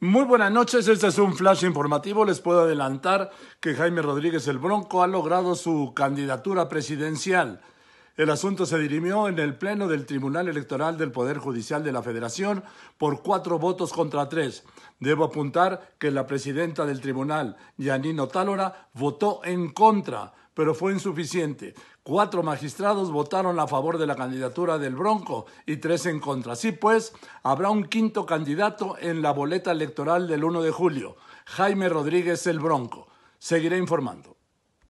Muy buenas noches, este es un flash informativo. Les puedo adelantar que Jaime Rodríguez el Bronco ha logrado su candidatura presidencial. El asunto se dirimió en el Pleno del Tribunal Electoral del Poder Judicial de la Federación por cuatro votos contra tres. Debo apuntar que la presidenta del tribunal, Yanino Tálora, votó en contra pero fue insuficiente. Cuatro magistrados votaron a favor de la candidatura del Bronco y tres en contra. Así pues, habrá un quinto candidato en la boleta electoral del 1 de julio, Jaime Rodríguez el Bronco. Seguiré informando.